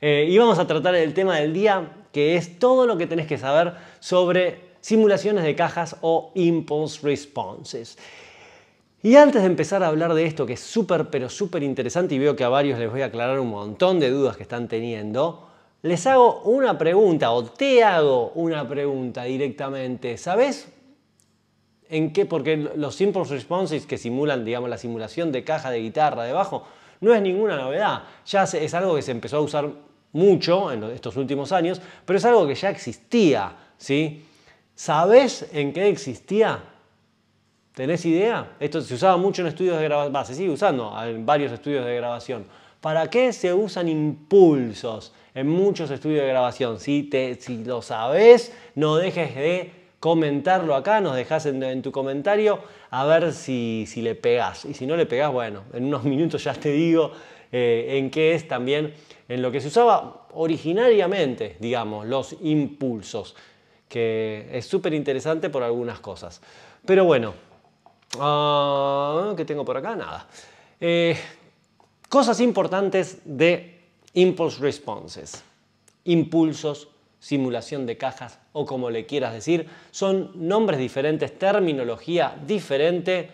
Eh, y vamos a tratar el tema del día, que es todo lo que tenés que saber sobre simulaciones de cajas o impulse responses. Y antes de empezar a hablar de esto, que es súper, pero súper interesante, y veo que a varios les voy a aclarar un montón de dudas que están teniendo, les hago una pregunta, o te hago una pregunta directamente. ¿Sabes en qué? Porque los impulse responses que simulan, digamos, la simulación de caja de guitarra debajo, bajo, no es ninguna novedad, ya es algo que se empezó a usar mucho en estos últimos años, pero es algo que ya existía, ¿sí? ¿Sabés en qué existía? ¿Tenés idea? Esto se usaba mucho en estudios de grabación, se sigue usando en varios estudios de grabación. ¿Para qué se usan impulsos en muchos estudios de grabación? Si, si lo sabes, no dejes de comentarlo acá, nos dejas en, tu comentario a ver si, le pegás. Y si no le pegás, bueno, en unos minutos ya te digo eh, en qué es también en lo que se usaba originariamente, digamos, los impulsos, que es súper interesante por algunas cosas. Pero bueno, ah, ¿qué tengo por acá? Nada. Eh, cosas importantes de impulse responses, impulsos simulación de cajas o como le quieras decir. Son nombres diferentes, terminología diferente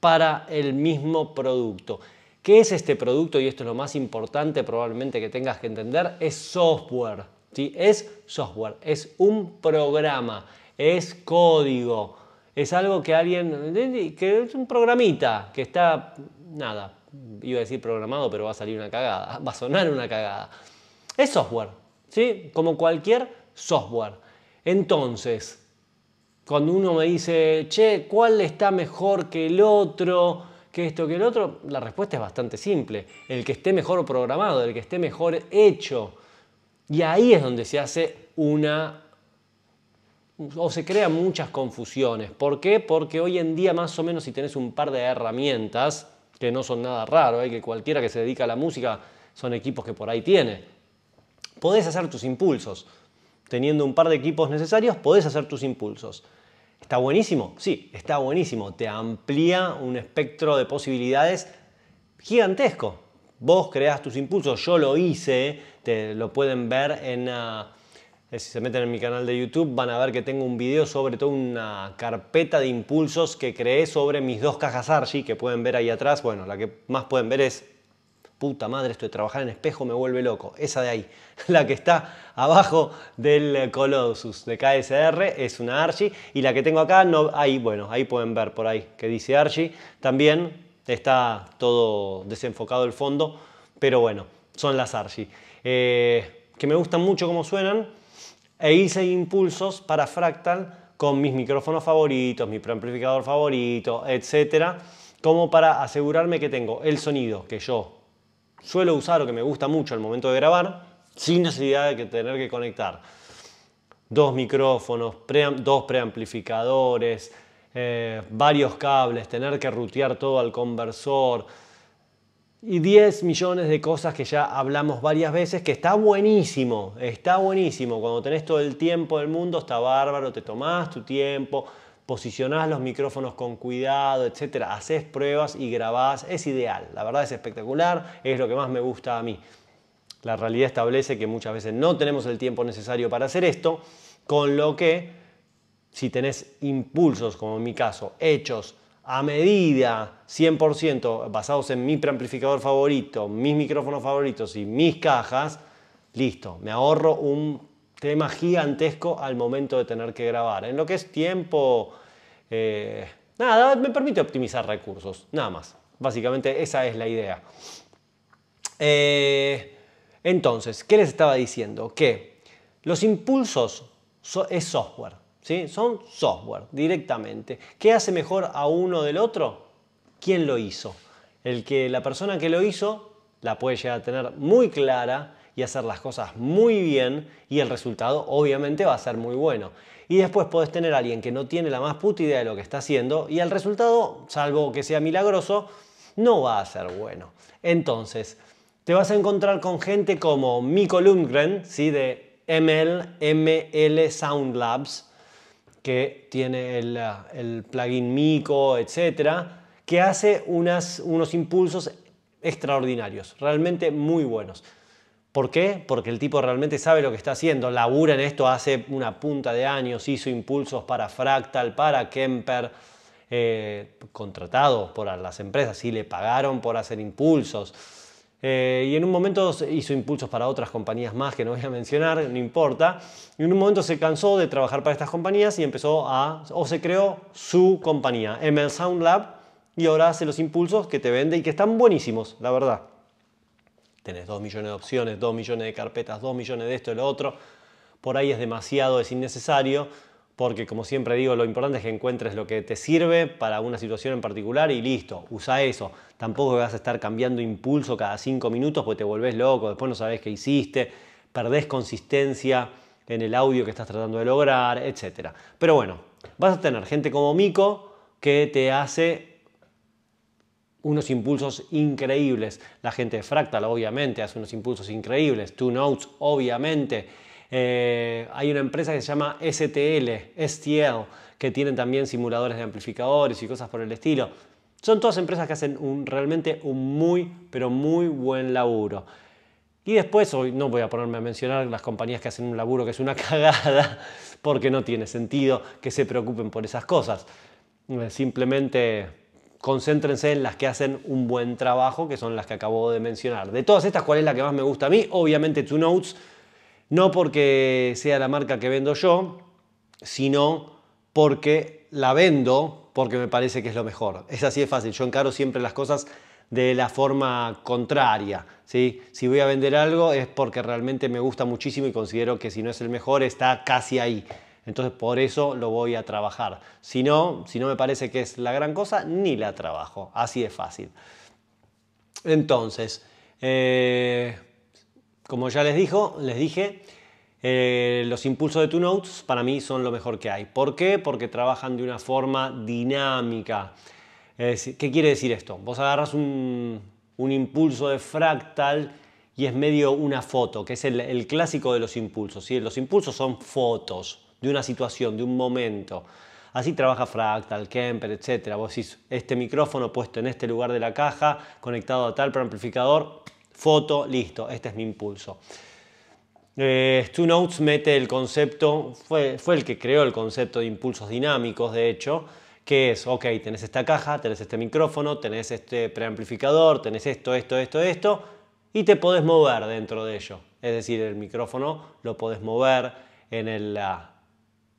para el mismo producto. ¿Qué es este producto? Y esto es lo más importante probablemente que tengas que entender, es software. ¿sí? Es software, es un programa, es código, es algo que alguien, que es un programita, que está, nada, iba a decir programado, pero va a salir una cagada, va a sonar una cagada. Es software, ¿sí? Como cualquier software. Entonces, cuando uno me dice, che, ¿cuál está mejor que el otro? Que esto, que el otro, la respuesta es bastante simple. El que esté mejor programado, el que esté mejor hecho. Y ahí es donde se hace una... o se crean muchas confusiones. ¿Por qué? Porque hoy en día más o menos si tenés un par de herramientas, que no son nada raro, ¿eh? que cualquiera que se dedica a la música son equipos que por ahí tiene podés hacer tus impulsos. Teniendo un par de equipos necesarios, podés hacer tus impulsos. ¿Está buenísimo? Sí, está buenísimo. Te amplía un espectro de posibilidades gigantesco. Vos creas tus impulsos, yo lo hice, te lo pueden ver en... Ah, eh, si se meten en mi canal de YouTube van a ver que tengo un video sobre todo una carpeta de impulsos que creé sobre mis dos cajas Archie que pueden ver ahí atrás. Bueno, la que más pueden ver es puta madre, esto de trabajar en espejo me vuelve loco. Esa de ahí, la que está abajo del Colossus de KSR, es una Archie. Y la que tengo acá, no, ahí, bueno, ahí pueden ver por ahí que dice Archie. También está todo desenfocado el fondo, pero bueno, son las Archie. Eh, que me gustan mucho como suenan. E hice impulsos para Fractal con mis micrófonos favoritos, mi preamplificador favorito, etcétera, como para asegurarme que tengo el sonido que yo suelo usar o que me gusta mucho al momento de grabar, sin necesidad de tener que conectar dos micrófonos, dos preamplificadores, eh, varios cables, tener que rutear todo al conversor y 10 millones de cosas que ya hablamos varias veces, que está buenísimo, está buenísimo. Cuando tenés todo el tiempo del mundo, está bárbaro, te tomás tu tiempo, posicionás los micrófonos con cuidado, etcétera, haces pruebas y grabás, es ideal, la verdad es espectacular, es lo que más me gusta a mí. La realidad establece que muchas veces no tenemos el tiempo necesario para hacer esto, con lo que si tenés impulsos, como en mi caso, hechos a medida, 100%, basados en mi preamplificador favorito, mis micrófonos favoritos y mis cajas, listo, me ahorro un tema gigantesco al momento de tener que grabar. En lo que es tiempo, eh, nada, me permite optimizar recursos, nada más. Básicamente esa es la idea. Eh, entonces, ¿qué les estaba diciendo? Que los impulsos es software, ¿sí? Son software directamente. ¿Qué hace mejor a uno del otro? ¿Quién lo hizo? El que la persona que lo hizo la puede llegar a tener muy clara y hacer las cosas muy bien y el resultado obviamente va a ser muy bueno. Y después podés tener a alguien que no tiene la más puta idea de lo que está haciendo y el resultado, salvo que sea milagroso, no va a ser bueno. Entonces, te vas a encontrar con gente como Miko Lundgren, ¿sí? de ML, ML Sound Labs, que tiene el, plugin Miko etcétera, que hace unos impulsos extraordinarios, realmente muy buenos. ¿Por qué? Porque el tipo realmente sabe lo que está haciendo, labura en esto hace una punta de años, hizo impulsos para Fractal, para Kemper, eh, contratado contratados por las empresas, y le pagaron por hacer impulsos. Eh, y en un momento hizo impulsos para otras compañías más que no voy a mencionar, no importa. Y en un momento se cansó de trabajar para estas compañías y empezó a, o se creó su compañía, ML Sound Lab, y ahora hace los impulsos que te vende y que están buenísimos, la verdad. Tienes 2 millones de opciones, 2 millones de carpetas, 2 millones de esto y lo otro. Por ahí es demasiado, es innecesario, porque como siempre digo, lo importante es que encuentres lo que te sirve para una situación en particular y listo, usa eso. Tampoco vas a estar cambiando impulso cada 5 minutos porque te volvés loco, después no sabes qué hiciste, perdés consistencia en el audio que estás tratando de lograr, etc. Pero bueno, vas a tener gente como Mico que te hace unos impulsos increíbles. La gente de Fractal, obviamente, hace unos impulsos increíbles. Two Notes, obviamente. Eh, hay una empresa que se llama STL, STL, que tienen también simuladores de amplificadores y cosas por el estilo. Son todas empresas que hacen un, realmente un muy, pero muy buen laburo. Y después, hoy no voy a ponerme a mencionar las compañías que hacen un laburo que es una cagada, porque no tiene sentido que se preocupen por esas cosas. Eh, simplemente concéntrense en las que hacen un buen trabajo, que son las que acabo de mencionar. De todas estas, ¿cuál es la que más me gusta a mí? Obviamente Two Notes, no porque sea la marca que vendo yo, sino porque la vendo porque me parece que es lo mejor. Es así de fácil, yo encaro siempre las cosas de la forma contraria. ¿sí? Si voy a vender algo es porque realmente me gusta muchísimo y considero que si no es el mejor está casi ahí. Entonces por eso lo voy a trabajar. Si no, si no me parece que es la gran cosa, ni la trabajo. Así de fácil. Entonces, eh, como ya les, dijo, les dije, eh, los impulsos de Two notes para mí son lo mejor que hay. ¿Por qué? Porque trabajan de una forma dinámica. ¿Qué quiere decir esto? Vos agarras un, un, impulso de fractal y es medio una foto, que es el, clásico de los impulsos. y Los impulsos son fotos de una situación, de un momento. Así trabaja Fractal, Kemper, etc. Vos decís, este micrófono puesto en este lugar de la caja, conectado a tal preamplificador, foto, listo, este es mi impulso. Eh, Two Notes mete el concepto, fue, fue el que creó el concepto de impulsos dinámicos, de hecho, que es, ok, tenés esta caja, tenés este micrófono, tenés este preamplificador, tenés esto, esto, esto, esto, y te podés mover dentro de ello. Es decir, el micrófono lo podés mover en el, ah,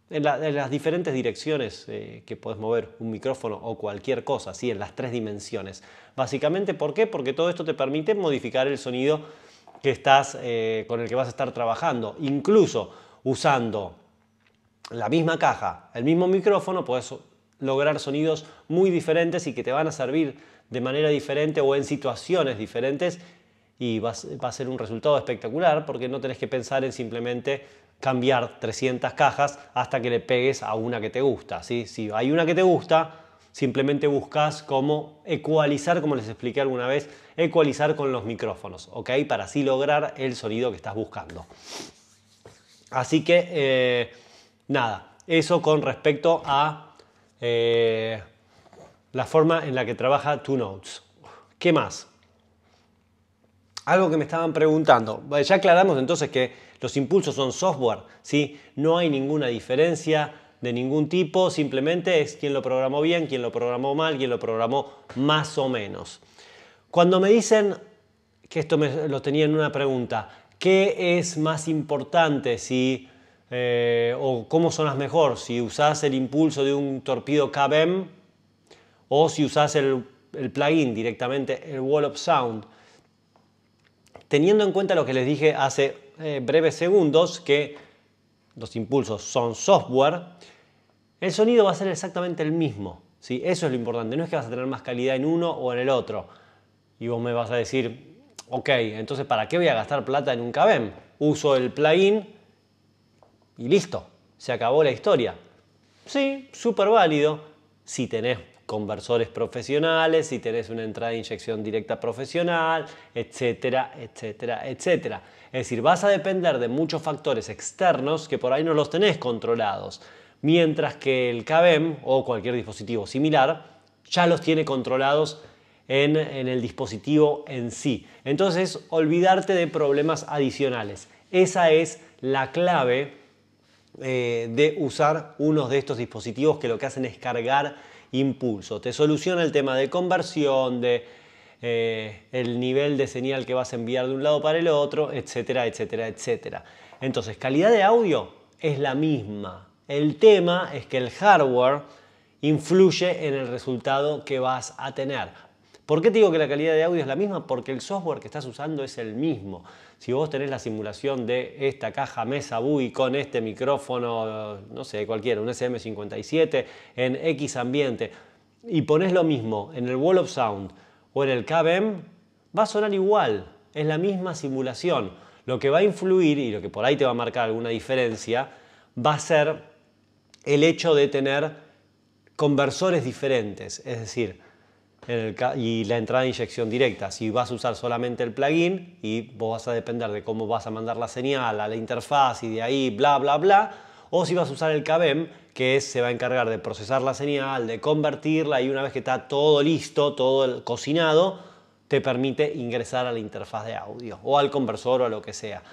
en, las diferentes direcciones eh, que puedes mover un micrófono o cualquier cosa, así en las tres dimensiones. Básicamente, ¿por qué? Porque todo esto te permite modificar el sonido que estás, eh, con el que vas a estar trabajando. Incluso usando la misma caja, el mismo micrófono, puedes lograr sonidos muy diferentes y que te van a servir de manera diferente o en situaciones diferentes y va, a ser un resultado espectacular porque no tenés que pensar en simplemente cambiar 300 cajas hasta que le pegues a una que te gusta. ¿sí? Si hay una que te gusta, simplemente buscas cómo ecualizar, como les expliqué alguna vez, ecualizar con los micrófonos, Para así lograr el sonido que estás buscando. Así que, eh, nada, eso con respecto a eh, la forma en la que trabaja Two Notes. ¿Qué más? Algo que me estaban preguntando. Ya aclaramos entonces que los impulsos son software, ¿sí? No hay ninguna diferencia de ningún tipo, simplemente es quien lo programó bien, quien lo programó mal, quien lo programó más o menos. Cuando me dicen, que esto me, lo tenía en una pregunta, ¿qué es más importante si... Eh, o cómo sonas mejor, si usás el impulso de un torpedo KBM e o si usás el, el, plugin directamente, el Wall of Sound. Teniendo en cuenta lo que les dije hace eh, breves segundos que los impulsos son software, el sonido va a ser exactamente el mismo. ¿sí? Eso es lo importante. No es que vas a tener más calidad en uno o en el otro. Y vos me vas a decir, ok, entonces ¿para qué voy a gastar plata en un cabem Uso el plugin y listo. Se acabó la historia. Sí, súper válido si tenés conversores profesionales, si tenés una entrada de inyección directa profesional, etcétera, etcétera, etcétera. Es decir, vas a depender de muchos factores externos que por ahí no los tenés controlados, mientras que el KBM e o cualquier dispositivo similar ya los tiene controlados en, el dispositivo en sí. Entonces, olvidarte de problemas adicionales. Esa es la clave eh, de usar uno de estos dispositivos que lo que hacen es cargar impulso. Te soluciona el tema de conversión, de eh, el nivel de señal que vas a enviar de un lado para el otro, etcétera, etcétera, etcétera. Entonces, calidad de audio es la misma. El tema es que el hardware influye en el resultado que vas a tener. ¿Por qué te digo que la calidad de audio es la misma? Porque el software que estás usando es el mismo. Si vos tenés la simulación de esta caja mesa BUI con este micrófono, no sé, cualquiera, un SM57 en X ambiente, y pones lo mismo en el Wall of Sound o en el KBM, e va a sonar igual, es la misma simulación. Lo que va a influir y lo que por ahí te va a marcar alguna diferencia va a ser el hecho de tener conversores diferentes, es decir, y la entrada de inyección directa. Si vas a usar solamente el plugin y vos vas a depender de cómo vas a mandar la señal a la interfaz y de ahí bla bla bla, o si vas a usar el KBM que se va a encargar de procesar la señal, de convertirla y una vez que está todo listo, todo cocinado, te permite ingresar a la interfaz de audio o al conversor o a lo que sea.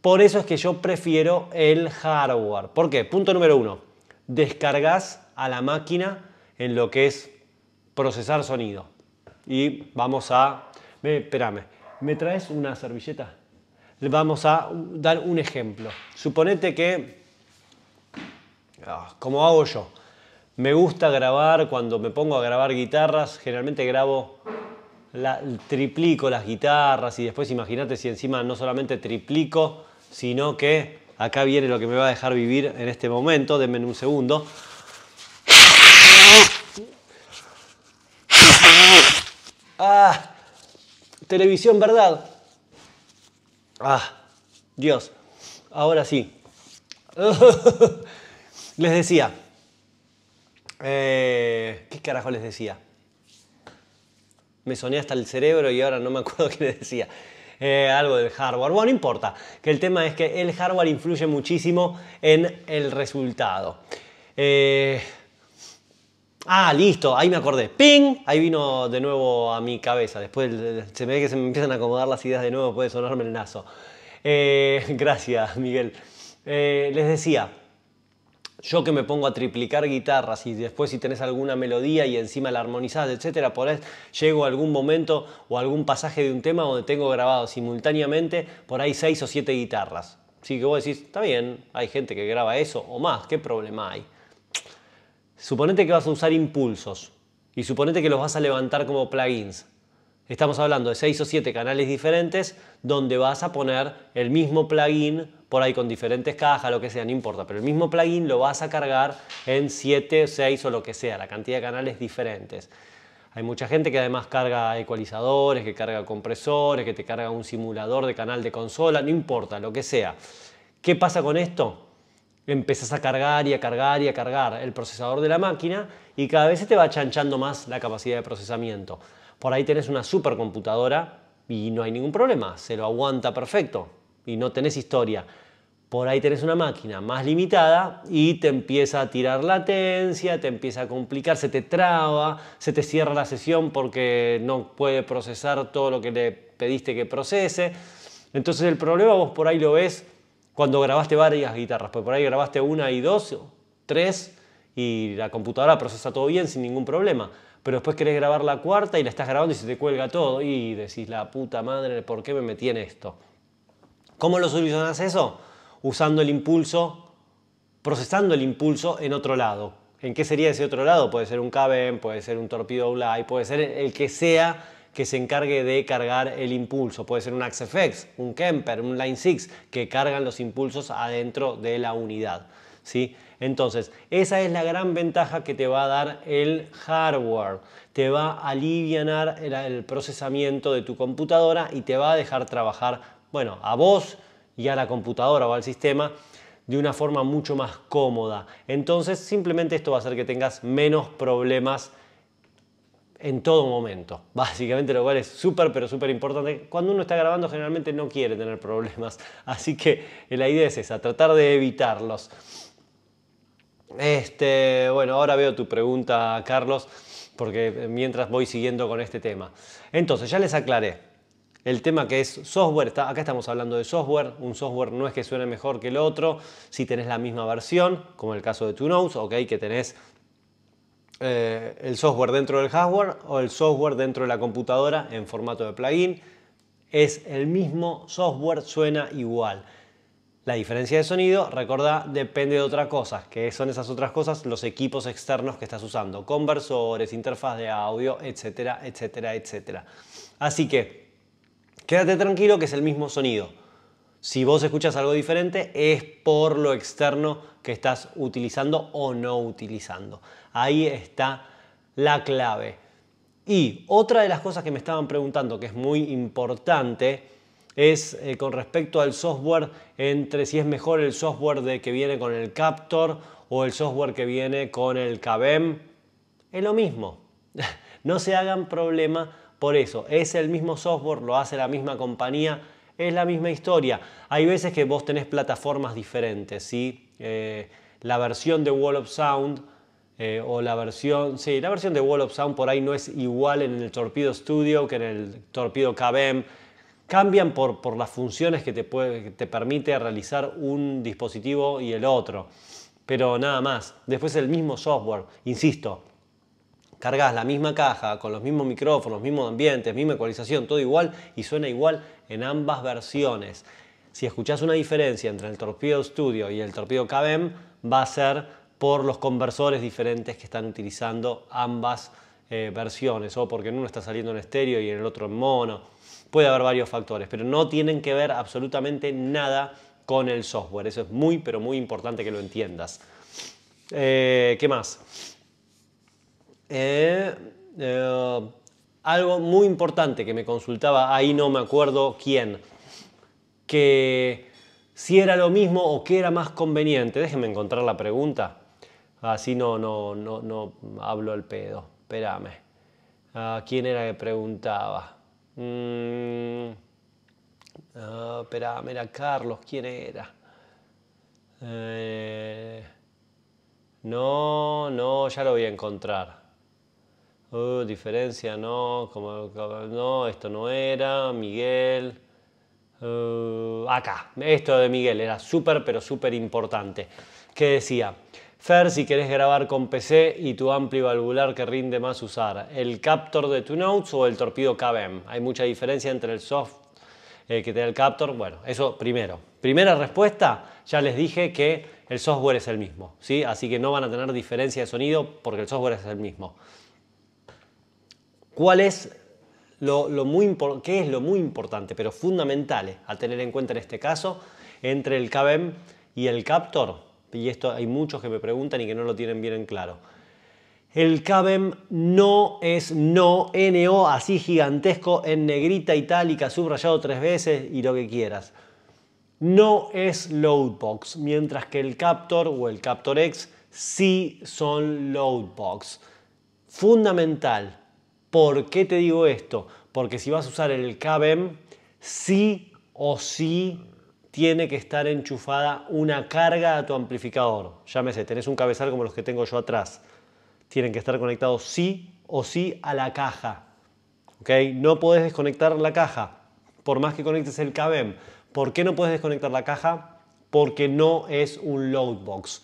Por eso es que yo prefiero el hardware. ¿Por qué? Punto número uno. Descargas a la máquina en lo que es procesar sonido. Y vamos a... Me, ¿me traes una servilleta? Vamos a dar un ejemplo. Suponete que, ah, como hago yo, me gusta grabar, cuando me pongo a grabar guitarras, generalmente grabo, la, triplico las guitarras y después imagínate si encima no solamente triplico, sino que acá viene lo que me va a dejar vivir en este momento, denme un segundo. Ah, televisión, ¿verdad? Ah, Dios, ahora sí. les decía, eh, ¿qué carajo les decía? Me soné hasta el cerebro y ahora no me acuerdo qué les decía. Eh, algo del hardware. Bueno, no importa, que el tema es que el hardware influye muchísimo en el resultado. Eh, Ah, listo, ahí me acordé. ¡Ping! Ahí vino de nuevo a mi cabeza. Después se me ve que se me empiezan a acomodar las ideas de nuevo, puede sonarme el nazo. Eh, gracias, Miguel. Eh, les decía, yo que me pongo a triplicar guitarras y después si tenés alguna melodía y encima la armonizás, etcétera, por ahí llego a algún momento o algún pasaje de un tema donde tengo grabado simultáneamente por ahí seis o siete guitarras. Así que vos decís, está bien, hay gente que graba eso o más, ¿qué problema hay? Suponete que vas a usar impulsos y suponete que los vas a levantar como plugins. Estamos hablando de 6 o 7 canales diferentes donde vas a poner el mismo plugin por ahí con diferentes cajas, lo que sea, no importa, pero el mismo plugin lo vas a cargar en 7, 6 o lo que sea, la cantidad de canales diferentes. Hay mucha gente que además carga ecualizadores, que carga compresores, que te carga un simulador de canal de consola, no importa, lo que sea. ¿Qué pasa con esto? empezás a cargar y a cargar y a cargar el procesador de la máquina y cada vez se te va chanchando más la capacidad de procesamiento. Por ahí tenés una supercomputadora y no hay ningún problema, se lo aguanta perfecto y no tenés historia. Por ahí tenés una máquina más limitada y te empieza a tirar latencia, te empieza a complicar, se te traba, se te cierra la sesión porque no puede procesar todo lo que le pediste que procese. Entonces el problema vos por ahí lo ves cuando grabaste varias guitarras, pues por ahí grabaste una y dos, tres, y la computadora procesa todo bien sin ningún problema. Pero después querés grabar la cuarta y la estás grabando y se te cuelga todo y decís, la puta madre, ¿por qué me metí en esto? ¿Cómo lo solucionas eso? Usando el impulso, procesando el impulso en otro lado. ¿En qué sería ese otro lado? Puede ser un caben, puede ser un torpedo y puede ser el que sea que se encargue de cargar el impulso. Puede ser un AxeFX, un Kemper, un Line 6, que cargan los impulsos adentro de la unidad. ¿sí? Entonces, esa es la gran ventaja que te va a dar el hardware. Te va a aliviar el, procesamiento de tu computadora y te va a dejar trabajar, bueno, a vos y a la computadora o al sistema de una forma mucho más cómoda. Entonces, simplemente esto va a hacer que tengas menos problemas en todo momento, básicamente, lo cual es súper, pero súper importante. Cuando uno está grabando generalmente no quiere tener problemas, así que la idea es esa, tratar de evitarlos. Este, bueno, ahora veo tu pregunta, Carlos, porque eh, mientras voy siguiendo con este tema. Entonces, ya les aclaré. El tema que es software, acá estamos hablando de software, un software no es que suene mejor que el otro, si tenés la misma versión, como el caso de Notes, ok, que tenés eh, el software dentro del hardware o el software dentro de la computadora en formato de plugin. Es el mismo software, suena igual. La diferencia de sonido, recordá, depende de otra cosa, que son esas otras cosas, los equipos externos que estás usando, conversores, interfaz de audio, etcétera, etcétera, etcétera. Así que, quédate tranquilo que es el mismo sonido. Si vos escuchas algo diferente, es por lo externo que estás utilizando o no utilizando. Ahí está la clave. Y otra de las cosas que me estaban preguntando, que es muy importante, es eh, con respecto al software, entre si es mejor el software de que viene con el Captor o el software que viene con el cabem Es lo mismo. no se hagan problema por eso. Es el mismo software, lo hace la misma compañía, es la misma historia. Hay veces que vos tenés plataformas diferentes, eh, la versión de Wall of Sound eh, o la versión, sí, la versión de Wall of Sound por ahí no es igual en el Torpedo Studio que en el Torpedo KBM. Cambian por, las funciones que te, permite realizar un dispositivo y el otro. Pero nada más, después el mismo software, insisto, cargas la misma caja con los mismos micrófonos, mismos ambientes, misma ecualización, todo igual y suena igual en ambas versiones. Si escuchás una diferencia entre el Torpedo Studio y el Torpedo KBM, va a ser por los conversores diferentes que están utilizando ambas eh, versiones, o porque en uno está saliendo en estéreo y en el otro en mono. Puede haber varios factores, pero no tienen que ver absolutamente nada con el software. Eso es muy, pero muy importante que lo entiendas. Eh, ¿Qué más? Eh, algo muy importante que me consultaba, ahí no me acuerdo quién, que si era lo mismo o qué era más conveniente. Déjenme encontrar la pregunta. Así no, no, no, no hablo al pedo. Espérame. ¿Quién era que preguntaba? Mm, era Carlos. ¿Quién era? Eh, no, no, ya lo voy a encontrar. Uh, diferencia, no, como, no, esto no era, Miguel. Uh, acá, esto de Miguel era súper, pero súper importante. ¿Qué decía? Fer si querés grabar con PC y tu ampli valvular que rinde más usar. El Captor de Two Notes o el Torpedo KBM. E Hay mucha diferencia entre el soft eh, que te da el Captor. Bueno, eso primero. Primera respuesta, ya les dije que el software es el mismo. ¿sí? Así que no van a tener diferencia de sonido porque el software es el mismo. ¿Cuál es lo, muy ¿Qué es lo muy importante, pero fundamental a tener en cuenta en este caso, entre el KBM e y el Captor? y esto hay muchos que me preguntan y que no lo tienen bien en claro. El CABEM no es no, NO así gigantesco, en negrita itálica, subrayado tres veces y lo que quieras. No es loadbox, mientras que el Captor o el Captor X sí son loadbox. Fundamental. ¿Por qué te digo esto? Porque si vas a usar el cabem, sí o sí tiene que estar enchufada una carga a tu amplificador. Llámese, tenés un cabezal como los que tengo yo atrás. Tienen que estar conectados sí o sí a la caja. ¿Ok? No podés desconectar la caja, por más que conectes el cabem. ¿Por qué no podés desconectar la caja? Porque no es un loadbox.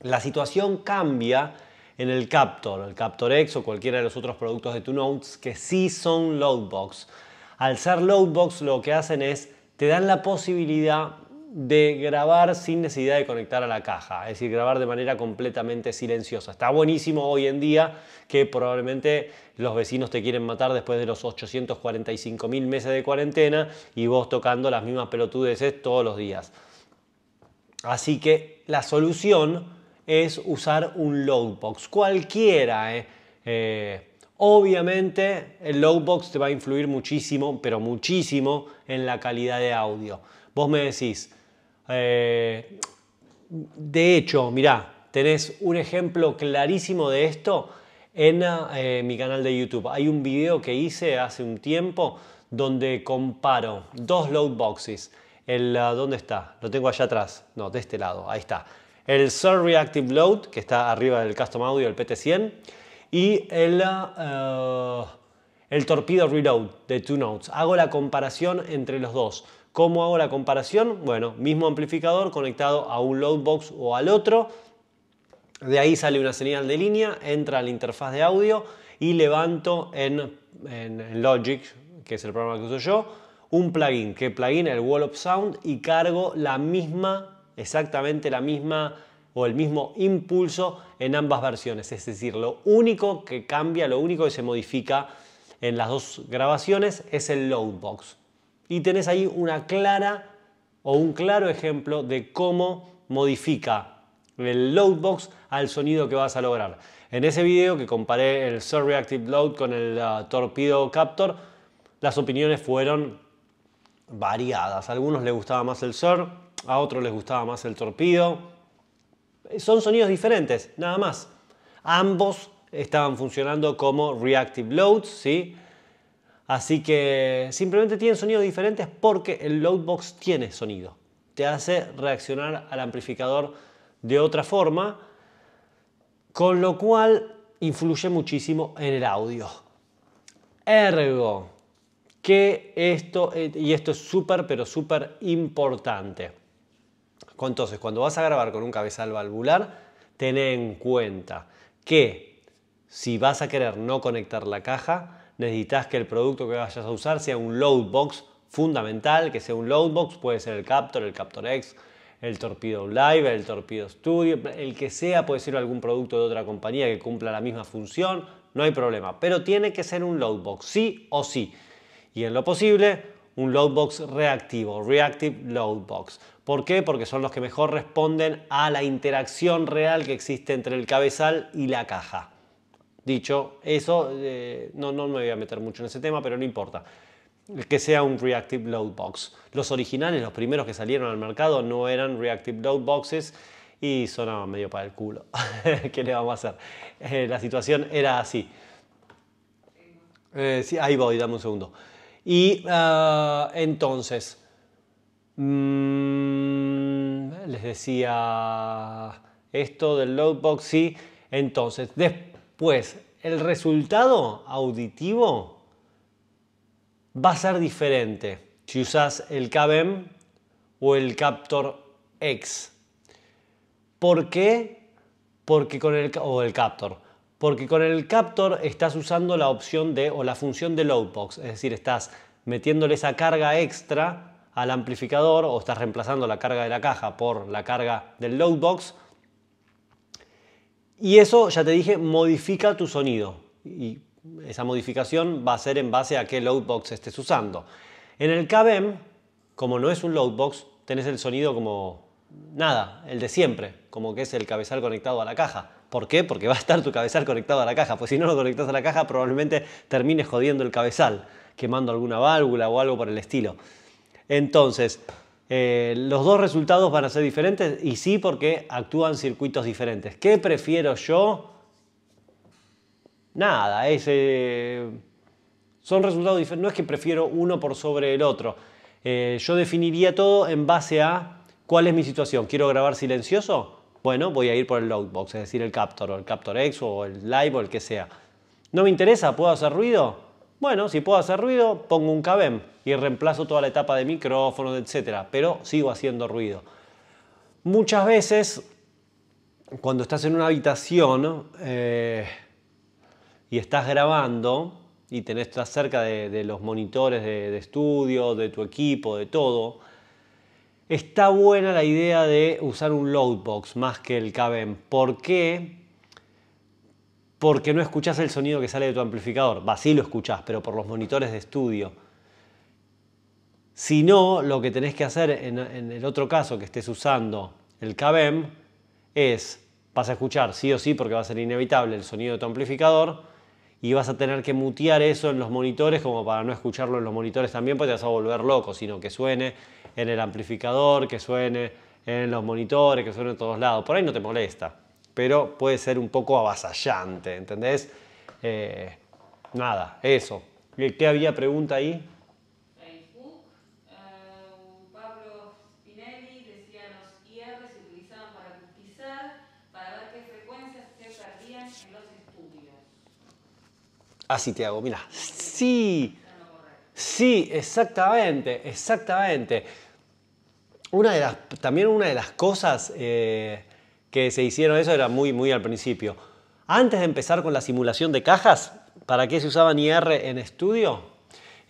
La situación cambia en el Captor, el Captor X o cualquiera de los otros productos de tu Notes que sí son loadbox. Al ser loadbox lo que hacen es te dan la posibilidad de grabar sin necesidad de conectar a la caja, es decir, grabar de manera completamente silenciosa. Está buenísimo hoy en día que probablemente los vecinos te quieren matar después de los 845 mil meses de cuarentena y vos tocando las mismas pelotudes todos los días. Así que la solución es usar un loadbox, cualquiera. Eh, eh, Obviamente el loadbox te va a influir muchísimo, pero muchísimo en la calidad de audio. Vos me decís, eh, de hecho, mirá, tenés un ejemplo clarísimo de esto en eh, mi canal de YouTube. Hay un video que hice hace un tiempo donde comparo dos loadboxes. El, ah, ¿Dónde está? Lo tengo allá atrás. No, de este lado. Ahí está. El Surreactive Reactive Load, que está arriba del Custom Audio, el PT100 y el, eh, el Torpedo Reload de Two Notes. Hago la comparación entre los dos. ¿Cómo hago la comparación? Bueno, mismo amplificador conectado a un loadbox o al otro. De ahí sale una señal de línea, entra a la interfaz de audio y levanto en, Logic, que es el programa que uso yo, un plugin. ¿Qué plugin? El Wall of Sound y cargo la misma, exactamente la misma o el mismo impulso en ambas versiones. Es decir, lo único que cambia, lo único que se modifica en las dos grabaciones es el loadbox. Y tenés ahí una clara o un claro ejemplo de cómo modifica el loadbox al sonido que vas a lograr. En ese video que comparé el Sur Reactive Load con el uh, Torpedo Captor, las opiniones fueron variadas. A algunos les gustaba más el Sur, a otros les gustaba más el Torpedo son sonidos diferentes, nada más. Ambos estaban funcionando como reactive loads, ¿sí? Así que simplemente tienen sonidos diferentes porque el loadbox tiene sonido. Te hace reaccionar al amplificador de otra forma, con lo cual influye muchísimo en el audio. Ergo, que esto, eh, y esto es súper, pero súper importante. Entonces, cuando vas a grabar con un cabezal valvular, ten en cuenta que si vas a querer no conectar la caja, necesitas que el producto que vayas a usar sea un load box fundamental, que sea un load box, puede ser el Captor, el Captor X, el Torpedo Live, el Torpedo Studio, el que sea, puede ser algún producto de otra compañía que cumpla la misma función, no hay problema, pero tiene que ser un load box, sí o sí. Y en lo posible, un loadbox reactivo, reactive loadbox. ¿Por qué? Porque son los que mejor responden a la interacción real que existe entre el cabezal y la caja. Dicho eso, eh, no, no me voy a meter mucho en ese tema, pero no importa que sea un Reactive loadbox. Los originales, los primeros que salieron al mercado, no eran Reactive loadboxes Boxes y sonaban medio para el culo. ¿Qué le vamos a hacer? Eh, la situación era así. Eh, sí, ahí voy, dame un segundo. Y ah, entonces, mm, les decía esto del loadbox, sí. Entonces, después, el resultado auditivo va a ser diferente si usas el KBM o el Captor X. ¿Por qué? Porque con el, o el Captor porque con el captor estás usando la opción de o la función de loadbox, es decir, estás metiéndole esa carga extra al amplificador o estás reemplazando la carga de la caja por la carga del loadbox. Y eso, ya te dije, modifica tu sonido. Y esa modificación va a ser en base a qué loadbox estés usando. En el KBM, e como no es un loadbox, tenés el sonido como nada, el de siempre, como que es el cabezal conectado a la caja. ¿Por qué? Porque va a estar tu cabezal conectado a la caja. Pues si no lo conectas a la caja, probablemente termines jodiendo el cabezal, quemando alguna válvula o algo por el estilo. Entonces, eh, los dos resultados van a ser diferentes y sí porque actúan circuitos diferentes. ¿Qué prefiero yo? Nada, eh, son resultados diferentes. No es que prefiero uno por sobre el otro. Eh, yo definiría todo en base a cuál es mi situación. ¿Quiero grabar silencioso? bueno, voy a ir por el logbox, es decir, el Captor o el Captor X o el Live o el que sea. ¿No me interesa? ¿Puedo hacer ruido? Bueno, si puedo hacer ruido, pongo un cabem y reemplazo toda la etapa de micrófonos, etcétera, pero sigo haciendo ruido. Muchas veces, cuando estás en una habitación eh, y estás grabando y tenés, estás cerca de, los monitores de estudio, de tu equipo, de todo, Está buena la idea de usar un loadbox más que el KBM. E ¿Por qué? Porque no escuchás el sonido que sale de tu amplificador. Va, sí lo escuchás, pero por los monitores de estudio. Si no, lo que tenés que hacer en, en el otro caso que estés usando el cabem es, vas a escuchar sí o sí porque va a ser inevitable el sonido de tu amplificador y vas a tener que mutear eso en los monitores como para no escucharlo en los monitores también porque te vas a volver loco, sino que suene en el amplificador, que suene en los monitores, que suene en todos lados. Por ahí no te molesta, pero puede ser un poco avasallante, ¿entendés? Eh, nada, eso. ¿Qué había pregunta ahí? Eh, Así te hago, mira. Sí. Sí, exactamente, exactamente de las, también una de las cosas eh, que se hicieron, eso era muy, muy al principio. Antes de empezar con la simulación de cajas, ¿para qué se usaban IR en estudio?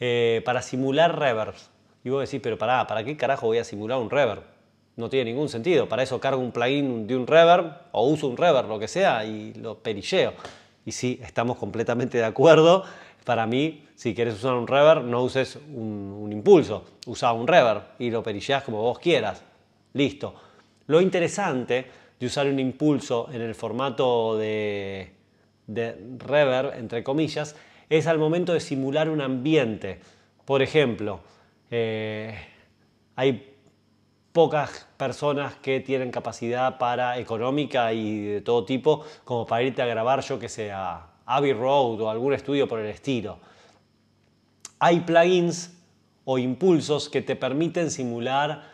Eh, para simular reverbs. Y vos decís, pero pará, ¿para qué carajo voy a simular un reverb? No tiene ningún sentido. Para eso cargo un plugin de un reverb o uso un reverb, lo que sea, y lo perilleo. Y sí, estamos completamente de acuerdo. Para mí, si quieres usar un reverb, no uses un, impulso, usa un reverb y lo perillas como vos quieras. Listo. Lo interesante de usar un impulso en el formato de, rever reverb, entre comillas, es al momento de simular un ambiente. Por ejemplo, eh, hay pocas personas que tienen capacidad para económica y de todo tipo como para irte a grabar yo que sea Abbey Road o algún estudio por el estilo. Hay plugins o impulsos que te permiten simular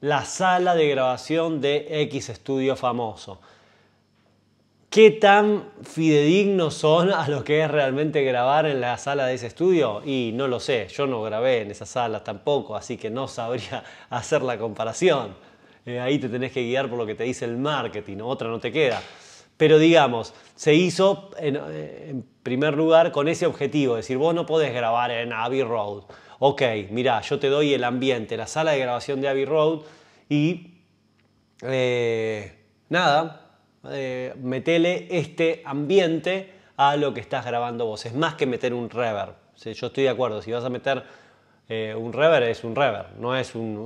la sala de grabación de X estudio famoso. ¿Qué tan fidedignos son a lo que es realmente grabar en la sala de ese estudio? Y no lo sé, yo no grabé en esa sala tampoco, así que no sabría hacer la comparación. Eh, ahí te tenés que guiar por lo que te dice el marketing, otra no te queda. Pero digamos, se hizo en, eh, primer lugar con ese objetivo, decir, vos no podés grabar en Abbey Road. Ok, mirá, yo te doy el ambiente, la sala de grabación de Abbey Road y... Eh, nada, eh, metele este ambiente a lo que estás grabando vos. Es más que meter un reverb. yo estoy de acuerdo, si vas a meter eh, un reverb, es un reverb, no es un,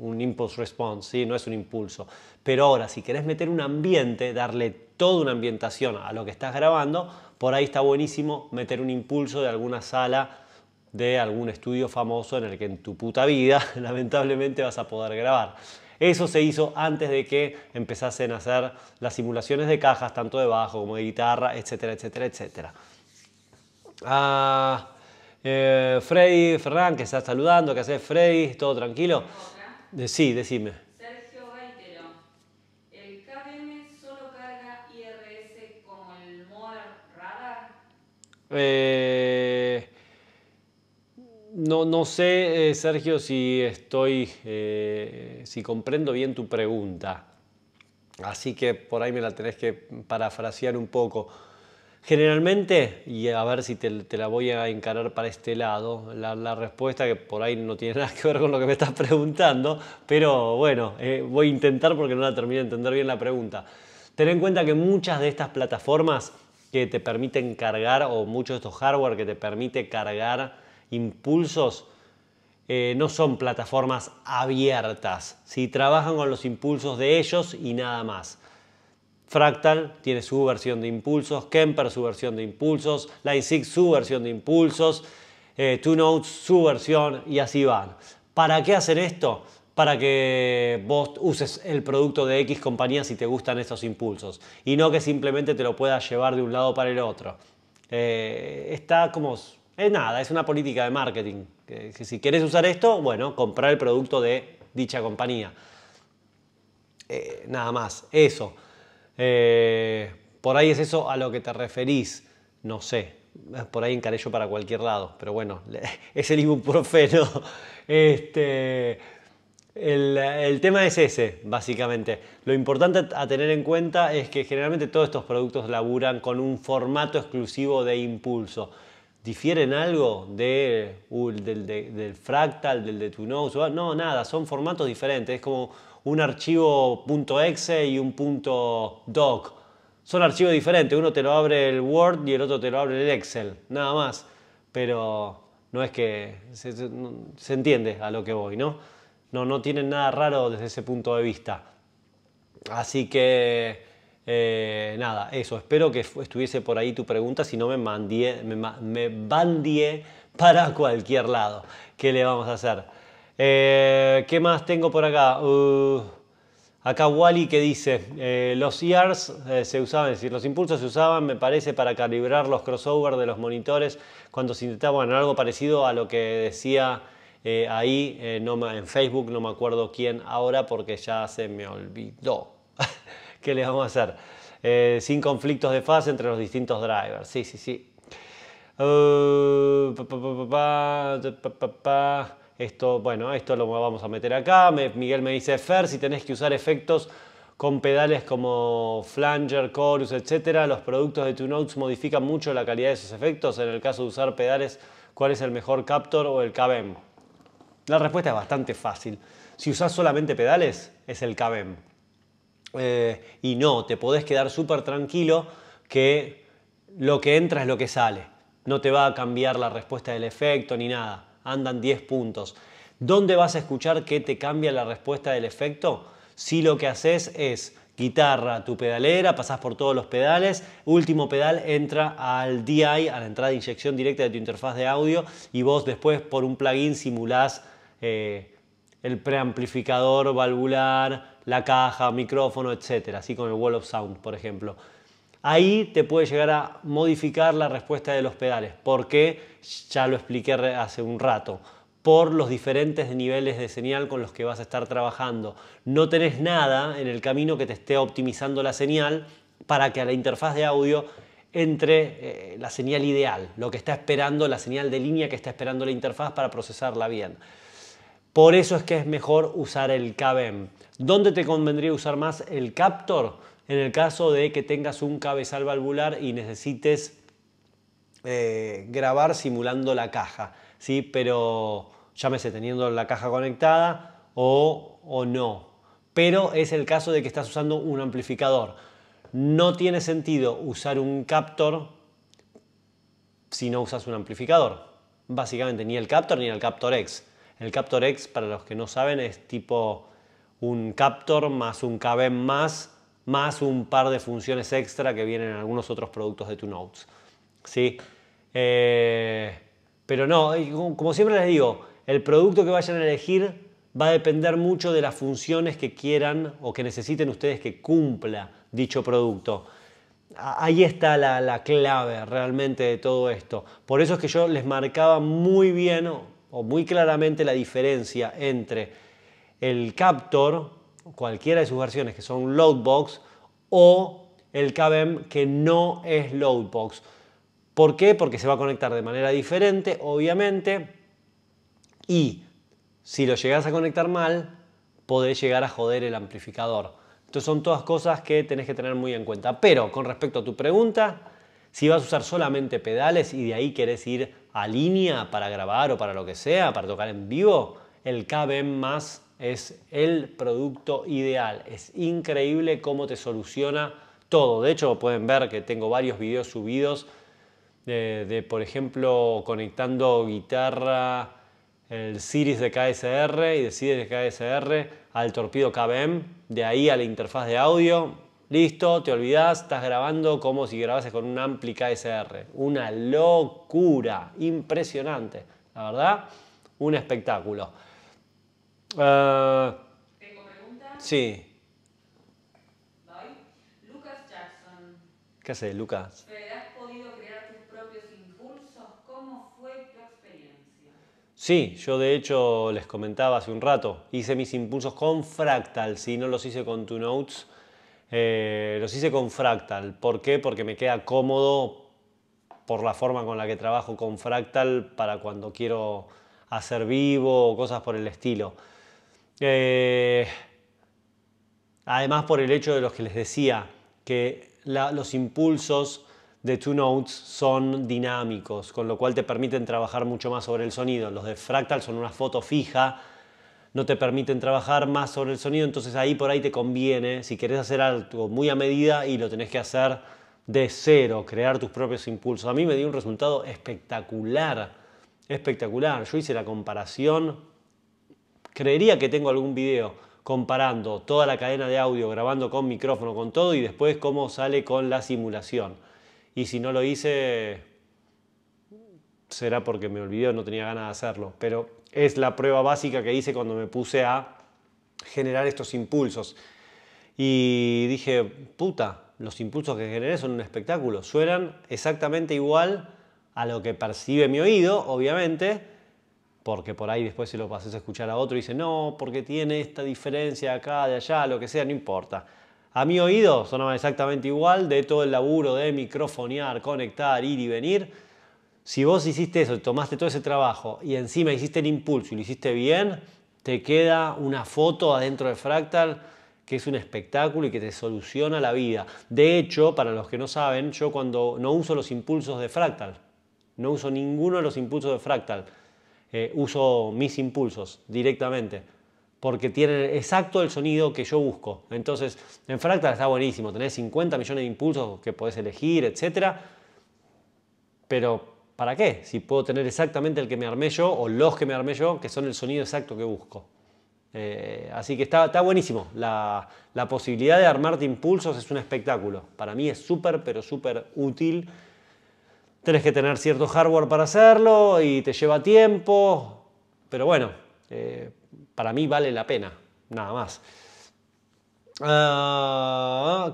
un, impulse response, ¿sí? no es un impulso. Pero ahora, si querés meter un ambiente, darle toda una ambientación a lo que estás grabando, por ahí está buenísimo meter un impulso de alguna sala de algún estudio famoso en el que en tu puta vida lamentablemente vas a poder grabar. Eso se hizo antes de que empezasen a hacer las simulaciones de cajas, tanto de bajo como de guitarra, etcétera, etcétera, etcétera. Ah, eh, Freddy Ferran, que está saludando, ¿qué haces Freddy? ¿Todo tranquilo? sí, decime. Sergio ¿el solo carga IRS el Radar? Eh no, sé, eh, Sergio, si estoy, eh, si comprendo bien tu pregunta. Así que por ahí me la tenés que parafrasear un poco. Generalmente, y a ver si te, la voy a encarar para este lado, la, respuesta que por ahí no tiene nada que ver con lo que me estás preguntando, pero bueno, eh, voy a intentar porque no la terminé de entender bien la pregunta. Ten en cuenta que muchas de estas plataformas que te permiten cargar, o muchos de estos hardware que te permite cargar impulsos eh, no son plataformas abiertas, si trabajan con los impulsos de ellos y nada más. Fractal tiene su versión de impulsos, Kemper su versión de impulsos, Line su versión de impulsos, eh, Two su versión y así van. ¿Para qué hacen esto? Para que vos uses el producto de X compañía si te gustan estos impulsos y no que simplemente te lo puedas llevar de un lado para el otro. Eh, está como es nada, es una política de marketing. Que, si quieres usar esto, bueno, comprar el producto de dicha compañía. Eh, nada más, eso. Eh, por ahí es eso a lo que te referís, no sé. Eh, por ahí encarello para cualquier lado, pero bueno, es el ibuprofeno. Este, el, el, tema es ese, básicamente. Lo importante a tener en cuenta es que generalmente todos estos productos laburan con un formato exclusivo de impulso difieren algo del, fractal, del de nose, no, nada, son formatos diferentes, es como un archivo .exe y un .doc. Son archivos diferentes, uno te lo abre el Word y el otro te lo abre el Excel, nada más. Pero no es que se, se entiende a lo que voy, ¿no? No, no tienen nada raro desde ese punto de vista. Así que eh, nada, eso, espero que estuviese por ahí tu pregunta, si no me, mandie, me, bandié para cualquier lado. ¿Qué le vamos a hacer? Eh, ¿Qué más tengo por acá? Uh, acá Wally que dice, eh, los ERs se usaban, es decir, los impulsos se usaban, me parece, para calibrar los crossover de los monitores cuando se intentaba, algo parecido a lo que decía... ahí en Facebook, no me acuerdo quién ahora porque ya se me olvidó. ¿Qué les vamos a hacer? Eh, sin conflictos de fase entre los distintos drivers. Sí, sí, sí. esto, bueno, esto lo vamos a meter acá. Miguel me dice, Fer, si tenés que usar efectos con pedales como Flanger, Chorus, etc., los productos de Two Notes modifican mucho la calidad de sus efectos. En el caso de usar pedales, ¿cuál es el mejor Captor o el KBM? La respuesta es bastante fácil. Si usas solamente pedales, es el KBM. Eh, y no, te podés quedar súper tranquilo que lo que entra es lo que sale. No te va a cambiar la respuesta del efecto ni nada. Andan 10 puntos. ¿Dónde vas a escuchar que te cambia la respuesta del efecto? Si lo que haces es guitarra, tu pedalera, pasás por todos los pedales, último pedal entra al DI, a la entrada de inyección directa de tu interfaz de audio y vos después por un plugin simulás eh, el preamplificador valvular, la caja, micrófono, etcétera, así con el wall of sound, por ejemplo. Ahí te puede llegar a modificar la respuesta de los pedales, porque ya lo expliqué hace un rato, por los diferentes niveles de señal con los que vas a estar trabajando. No tenés nada en el camino que te esté optimizando la señal para que a la interfaz de audio entre eh, la señal ideal, lo que está esperando, la señal de línea que está esperando la interfaz para procesarla bien. Por eso es que es mejor usar el KBM. ¿Dónde te convendría usar más el captor? En el caso de que tengas un cabezal valvular y necesites eh, grabar simulando la caja, ¿sí? Pero llámese teniendo la caja conectada o, o no. Pero es el caso de que estás usando un amplificador. No tiene sentido usar un captor si no usas un amplificador. Básicamente, ni el captor ni el captor X. El captor X, para los que no saben, es tipo un captor más un kVM más, más un par de funciones extra que vienen en algunos otros productos de tu Notes. ¿Sí? Eh, pero no, como siempre les digo, el producto que vayan a elegir va a depender mucho de las funciones que quieran o que necesiten ustedes que cumpla dicho producto. Ahí está la, la, clave realmente de todo esto. Por eso es que yo les marcaba muy bien o muy claramente la diferencia entre el Captor, cualquiera de sus versiones que son Loadbox, o el KVM que no es Loadbox. ¿Por qué? Porque se va a conectar de manera diferente, obviamente, y si lo llegas a conectar mal, podés llegar a joder el amplificador. Entonces son todas cosas que tenés que tener muy en cuenta. Pero con respecto a tu pregunta, si vas a usar solamente pedales y de ahí querés ir a línea para grabar o para lo que sea, para tocar en vivo, el KBM más es el producto ideal. Es increíble cómo te soluciona todo. De hecho, pueden ver que tengo varios videos subidos de, por ejemplo, conectando guitarra, el Siris de KSR y de Siris de KSR al torpido KBM, de ahí a la interfaz de audio. Listo, te olvidás, estás grabando como si grabases con un Ampli KSR. Una locura, impresionante. La verdad, un espectáculo. Ah, ¿Tengo preguntas? Sí. Lucas Jackson. ¿Qué hace, Lucas? ¿Has podido crear tus propios impulsos? ¿Cómo fue tu experiencia? Sí, yo de hecho les comentaba hace un rato, hice mis impulsos con Fractal, si no los hice con Two Notes, eh, los hice con Fractal. ¿Por qué? Porque me queda cómodo por la forma con la que trabajo con Fractal para cuando quiero hacer vivo o cosas por el estilo. Eh, además por el hecho de los que les decía, que los impulsos de Two Notes son dinámicos, con lo cual te permiten trabajar mucho más sobre el sonido. Los de Fractal son una foto fija, no te permiten trabajar más sobre el sonido, entonces ahí por ahí te conviene, si querés hacer algo muy a medida y lo tenés que hacer de cero, crear tus propios impulsos. A mí me dio un resultado espectacular, espectacular. Yo hice la comparación creería que tengo algún video comparando toda la cadena de audio, grabando con micrófono, con todo, y después cómo sale con la simulación. Y si no lo hice, será porque me olvidé o no tenía ganas de hacerlo, pero es la prueba básica que hice cuando me puse a generar estos impulsos. Y dije, puta, los impulsos que generé son un espectáculo, suenan exactamente igual a lo que percibe mi oído, obviamente, porque por ahí después se lo pasas a escuchar a otro y dice, no, porque tiene esta diferencia acá, de allá, lo que sea, no importa. A mi oído sonaba exactamente igual de todo el laburo de microfonear, conectar, ir y venir. Si vos hiciste eso, tomaste todo ese trabajo y encima hiciste el impulso y lo hiciste bien, te queda una foto adentro de Fractal que es un espectáculo y que te soluciona la vida. De hecho, para los que no saben, yo cuando no uso los impulsos de Fractal, no uso ninguno de los impulsos de Fractal eh, uso mis impulsos directamente porque tienen exacto el sonido que yo busco. Entonces, en Fractal está buenísimo, tenés 50 millones de impulsos que podés elegir, etc. Pero, ¿para qué? Si puedo tener exactamente el que me armé yo o los que me armé yo, que son el sonido exacto que busco. Eh, así que está, buenísimo. La, la posibilidad de armarte impulsos es un espectáculo. Para mí es súper, pero súper útil. Tienes que tener cierto hardware para hacerlo y te lleva tiempo, pero bueno, para mí vale la pena, nada más.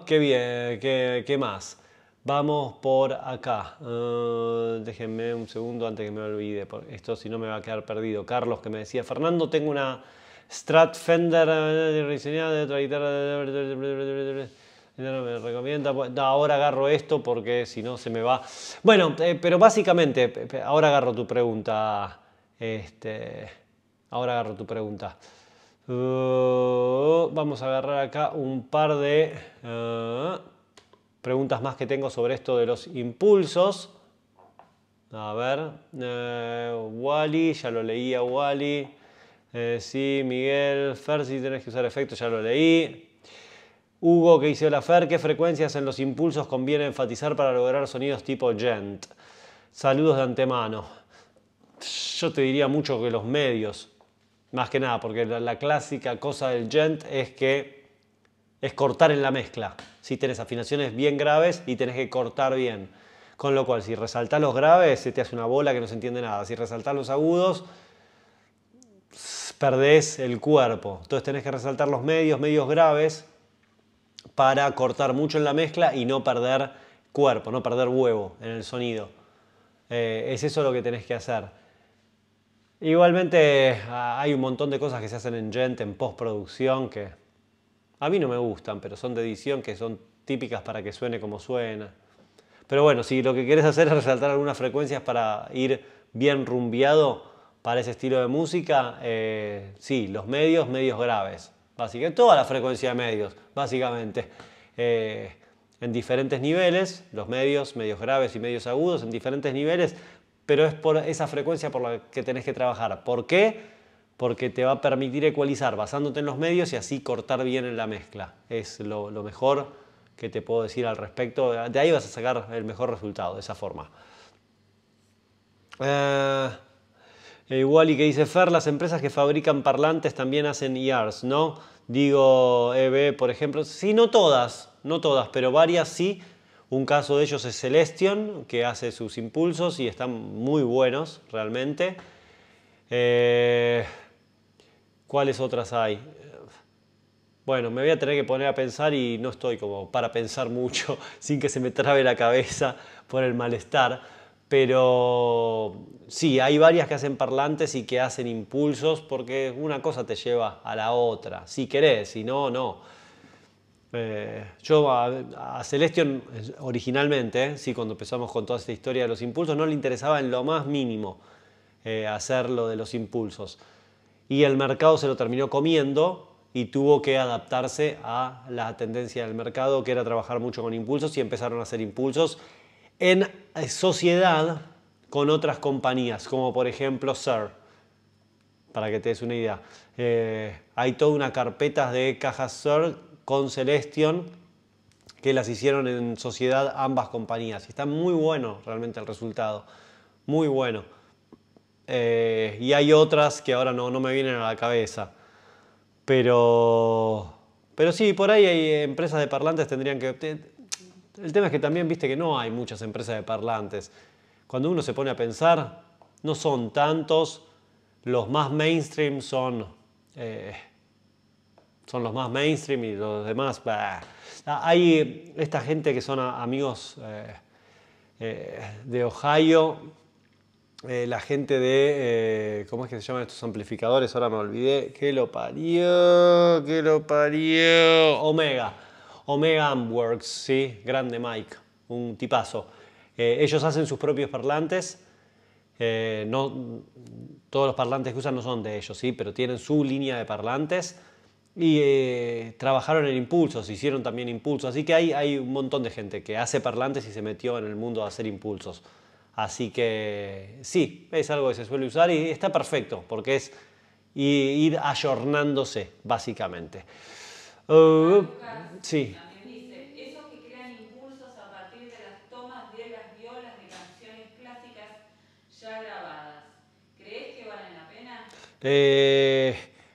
qué bien, qué, qué, más. Vamos por acá. déjenme un segundo antes que me olvide. Esto si no me va a quedar perdido. Carlos que me decía, Fernando, tengo una Strat Fender de otra guitarra no me recomienda, ahora agarro esto porque si no se me va. Bueno, eh, pero básicamente, ahora agarro tu pregunta, este, ahora agarro tu pregunta. Uh, vamos a agarrar acá un par de uh, preguntas más que tengo sobre esto de los impulsos. A ver, uh, Wally, ya lo leía Wally. Eh, sí, Miguel, Fer, si tenés que usar efectos, ya lo leí. Hugo que hizo la FER, ¿qué frecuencias en los impulsos conviene enfatizar para lograr sonidos tipo gent? Saludos de antemano. Yo te diría mucho que los medios, más que nada, porque la, clásica cosa del gent es que es cortar en la mezcla. Si tienes afinaciones bien graves y tenés que cortar bien. Con lo cual, si resaltás los graves, se te hace una bola que no se entiende nada. Si resaltás los agudos, perdés el cuerpo. Entonces tenés que resaltar los medios, medios graves, para cortar mucho en la mezcla y no perder cuerpo, no perder huevo en el sonido. Eh, es eso lo que tenés que hacer. Igualmente ah, hay un montón de cosas que se hacen en gente en postproducción, que a mí no me gustan, pero son de edición, que son típicas para que suene como suena. Pero bueno, si lo que querés hacer es resaltar algunas frecuencias para ir bien rumbeado para ese estilo de música, eh, sí, los medios, medios graves básicamente toda la frecuencia de medios, básicamente. Eh, en diferentes niveles, los medios, medios graves y medios agudos, en diferentes niveles, pero es por esa frecuencia por la que tenés que trabajar. ¿Por qué? Porque te va a permitir ecualizar basándote en los medios y así cortar bien en la mezcla. Es lo, mejor que te puedo decir al respecto. De ahí vas a sacar el mejor resultado, de esa forma. Eh, Igual eh, y que dice, Fer, las empresas que fabrican parlantes también hacen ERs, ¿no? Digo, EB, por ejemplo. Sí, no todas, no todas, pero varias sí. Un caso de ellos es Celestion, que hace sus impulsos y están muy buenos, realmente. Eh, ¿Cuáles otras hay? Bueno, me voy a tener que poner a pensar y no estoy como para pensar mucho, sin que se me trabe la cabeza por el malestar. Pero sí, hay varias que hacen parlantes y que hacen impulsos porque una cosa te lleva a la otra, si querés, si no, no. Eh, yo a, Celestion originalmente, eh, sí, cuando empezamos con toda esta historia de los impulsos, no le interesaba en lo más mínimo eh, hacer lo de los impulsos. Y el mercado se lo terminó comiendo y tuvo que adaptarse a la tendencia del mercado, que era trabajar mucho con impulsos y empezaron a hacer impulsos en eh, sociedad con otras compañías, como por ejemplo SER, para que te des una idea. Eh, hay toda una carpeta de cajas sur con Celestion que las hicieron en sociedad ambas compañías. está muy bueno realmente el resultado, muy bueno. Eh, y hay otras que ahora no, me vienen a la cabeza. Pero, pero sí, por ahí hay empresas de parlantes tendrían que el tema es que también viste que no hay muchas empresas de parlantes. Cuando uno se pone a pensar, no son tantos. Los más mainstream son, eh, son los más mainstream y los demás. Hay esta gente que son amigos eh, eh, de Ohio, la gente de, ¿cómo es que se llaman estos amplificadores? Ahora me olvidé. ¿Qué lo parió? ¿Qué lo parió? Omega Omega Amworks, ¿sí? grande Mike, un tipazo. Eh, ellos hacen sus propios parlantes. Eh, no, todos los parlantes que usan no son de ellos, ¿sí? pero tienen su línea de parlantes y eh, trabajaron en impulsos, hicieron también impulsos. Así que hay, hay un montón de gente que hace parlantes y se metió en el mundo a hacer impulsos. Así que sí, es algo que se suele usar y está perfecto porque es ir ayornándose, básicamente sí.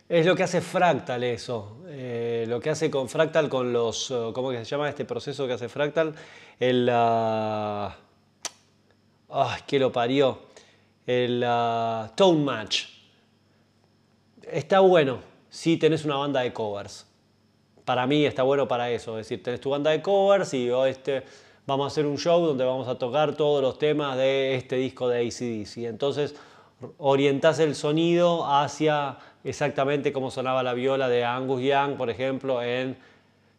es lo que hace Fractal eso, eh, lo que hace con Fractal con los, eh, ¿cómo que se llama este proceso que hace Fractal? El, ah, que lo parió, el ah, Tone Match. Está bueno si tenés una banda de covers para mí está bueno para eso. Es decir, tenés tu banda de covers y oh, este, vamos a hacer un show donde vamos a tocar todos los temas de este disco de ACDC. Entonces orientás el sonido hacia exactamente cómo sonaba la viola de Angus Young, por ejemplo, en